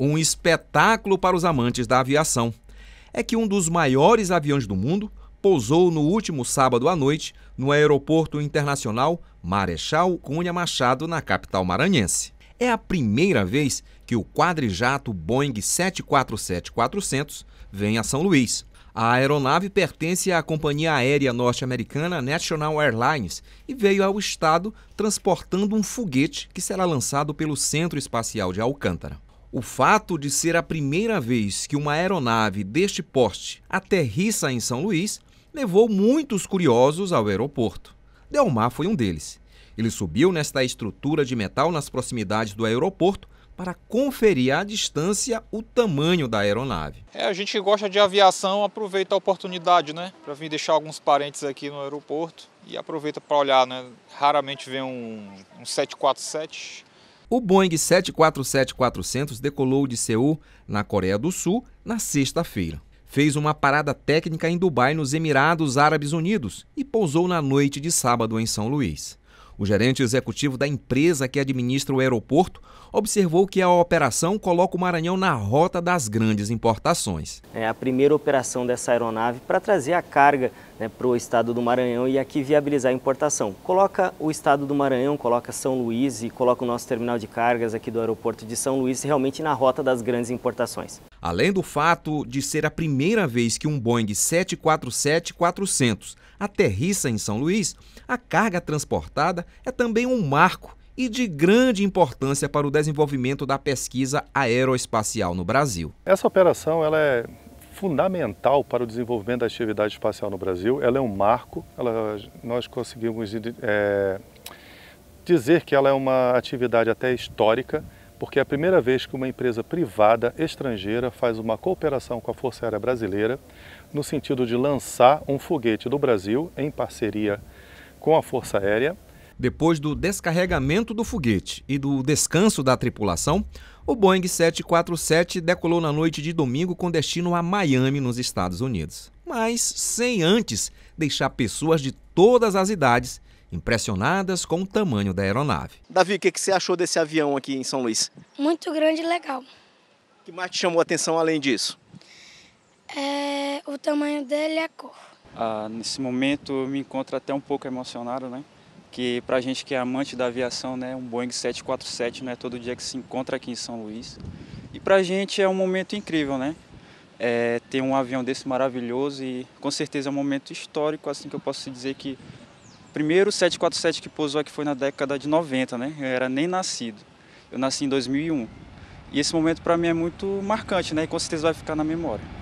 um espetáculo para os amantes da aviação, é que um dos maiores aviões do mundo pousou no último sábado à noite no Aeroporto Internacional Marechal Cunha Machado, na capital maranhense. É a primeira vez que o quadrijato Boeing 747-400 vem a São Luís. A aeronave pertence à companhia aérea norte-americana National Airlines e veio ao estado transportando um foguete que será lançado pelo Centro Espacial de Alcântara. O fato de ser a primeira vez que uma aeronave deste porte aterrissa em São Luís levou muitos curiosos ao aeroporto. Delmar foi um deles. Ele subiu nesta estrutura de metal nas proximidades do aeroporto para conferir à distância o tamanho da aeronave. É, a gente que gosta de aviação aproveita a oportunidade, né? Para vir deixar alguns parentes aqui no aeroporto e aproveita para olhar, né? Raramente vem um, um 747 o Boeing 747-400 decolou de Seul, na Coreia do Sul, na sexta-feira. Fez uma parada técnica em Dubai, nos Emirados Árabes Unidos, e pousou na noite de sábado em São Luís. O gerente executivo da empresa que administra o aeroporto observou que a operação coloca o Maranhão na rota das grandes importações. É a primeira operação dessa aeronave para trazer a carga né, para o estado do Maranhão e aqui viabilizar a importação. Coloca o estado do Maranhão, coloca São Luís e coloca o nosso terminal de cargas aqui do aeroporto de São Luís realmente na rota das grandes importações. Além do fato de ser a primeira vez que um Boeing 747-400 aterrissa em São Luís, a carga transportada é também um marco e de grande importância para o desenvolvimento da pesquisa aeroespacial no Brasil. Essa operação ela é fundamental para o desenvolvimento da atividade espacial no Brasil. Ela é um marco, ela, nós conseguimos é, dizer que ela é uma atividade até histórica, porque é a primeira vez que uma empresa privada estrangeira faz uma cooperação com a Força Aérea Brasileira no sentido de lançar um foguete do Brasil em parceria com a Força Aérea. Depois do descarregamento do foguete e do descanso da tripulação, o Boeing 747 decolou na noite de domingo com destino a Miami, nos Estados Unidos. Mas sem antes deixar pessoas de todas as idades impressionadas com o tamanho da aeronave. Davi, o que, você achou desse avião aqui em São Luís? Muito grande e legal. O que mais te chamou a atenção além disso? É, o tamanho dele e a cor. Ah, nesse momento eu me encontro até um pouco emocionado, né? Que pra gente que é amante da aviação, né, um Boeing 747, né, todo dia que se encontra aqui em São Luís. E pra gente é um momento incrível, né? É, ter um avião desse maravilhoso e com certeza é um momento histórico, assim que eu posso dizer que primeiro 747 que pousou aqui foi na década de 90, né? Eu era nem nascido. Eu nasci em 2001. E esse momento para mim é muito marcante, né? E com certeza vai ficar na memória.